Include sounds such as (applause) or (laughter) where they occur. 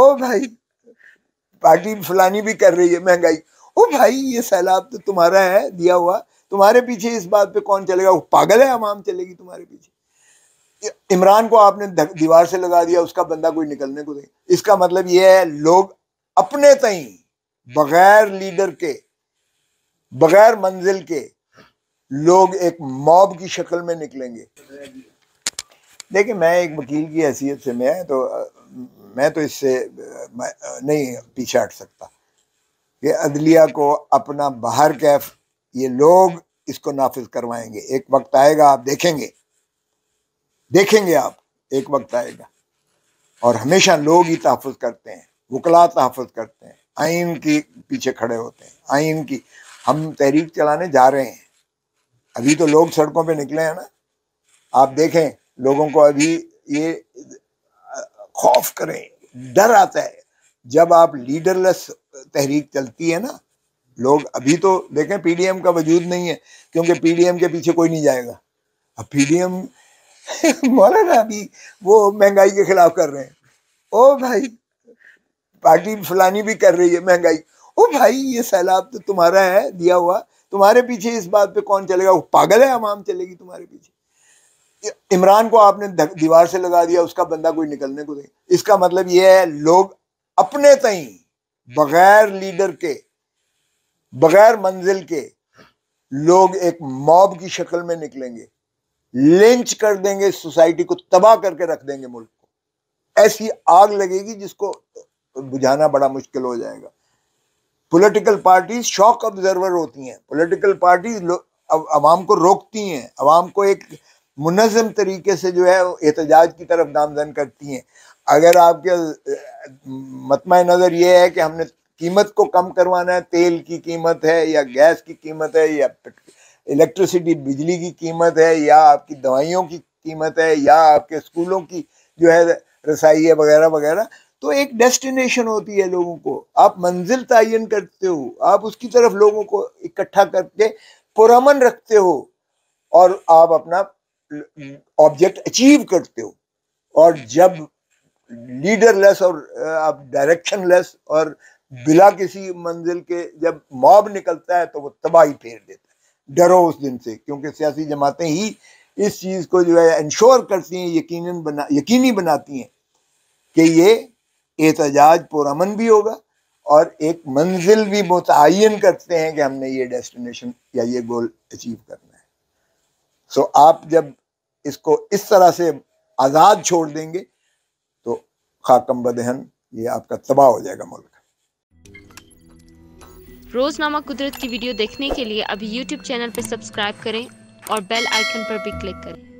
ओ भाई पार्टी फलानी भी कर रही है महंगाई ओ भाई ये सैलाब तो तुम्हारा है दिया हुआ तुम्हारे पीछे इस बात पे कौन चलेगा वो पागल है आवाम चलेगी तुम्हारे पीछे इमरान को आपने दीवार से लगा दिया उसका बंदा कोई निकलने को नहीं इसका मतलब यह है लोग अपने तई बगैर लीडर के बगैर मंजिल के लोग एक मॉब की शक्ल में निकलेंगे देखिए मैं एक वकील की हैसियत से मैं तो मैं तो इससे नहीं पीछे हट सकता ये अदलिया को अपना बाहर कैफ ये लोग इसको नाफिज करवाएंगे एक वक्त आएगा आप देखेंगे देखेंगे आप एक वक्त आएगा और हमेशा लोग ही तहफ़ करते हैं वकला तहफ़ करते हैं आइन के पीछे खड़े होते हैं आइन की हम तहरीक चलाने जा रहे हैं अभी तो लोग सड़कों पे निकले हैं ना आप देखें लोगों को अभी ये खौफ करें डर आता है जब आप लीडरलेस तहरीक चलती है ना लोग अभी तो देखें पीडीएम का वजूद नहीं है क्योंकि पीडीएम के पीछे कोई नहीं जाएगा अब पीडीएम (laughs) ना अभी वो महंगाई के खिलाफ कर रहे हैं ओ भाई पार्टी फलानी भी कर रही है महंगाई ओ भाई ये सैलाब तो तुम्हारा है दिया हुआ तुम्हारे पीछे इस बात पे कौन चलेगा वो पागल है आवाम चलेगी तुम्हारे पीछे इमरान को आपने दीवार से लगा दिया उसका बंदा कोई निकलने को नहीं इसका मतलब यह है लोग अपने तई हम्म। बगैर लीडर के बगैर मंजिल के लोग एक मॉब की शक्ल में निकलेंगे लिंच कर देंगे सोसाइटी को तबाह करके रख देंगे मुल्क को ऐसी आग लगेगी जिसको बुझाना बड़ा मुश्किल हो जाएगा पॉलिटिकल पार्टीज शॉक ऑब्जर्वर होती हैं पॉलिटिकल पार्टीज आवाम को रोकती हैं आवाम को एक मुनजम तरीके से जो है एहतजाज की तरफ नामजन करती हैं अगर आपके मतम नज़र ये है कि हमने कीमत को कम करवाना है तेल की कीमत है या गैस की कीमत है या इलेक्ट्रिसिटी बिजली की कीमत है या आपकी दवाइयों की कीमत है या आपके स्कूलों की जो है रसाई है वगैरह वगैरह तो एक डेस्टिनेशन होती है लोगों को आप मंजिल तयन करते हो आप उसकी तरफ लोगों को इकट्ठा करके पुरमन रखते हो और आप अपना ऑब्जेक्ट अचीव करते हो और जब लीडरलेस और आप लेस और बिला किसी मंजिल के जब मॉब निकलता है तो वो तबाही फेर देता है डरो उस दिन से क्योंकि सियासी जमातें ही इस चीज़ को जो है इंश्योर करती हैं यकीन बना यकीनी बनाती हैं कि ये एहतजाज पुरमन भी होगा और एक मंजिल भी मुतन करते हैं कि हमने ये डेस्टिनेशन या ये गोल अचीव करना है सो आप जब इसको इस तरह से आज़ाद छोड़ देंगे खाकम बदहन ये आपका तबाह हो जाएगा मुल्क रोजनामा कुदरत की वीडियो देखने के लिए अभी यूट्यूब चैनल पर सब्सक्राइब करें और बेल आइकन पर भी क्लिक करें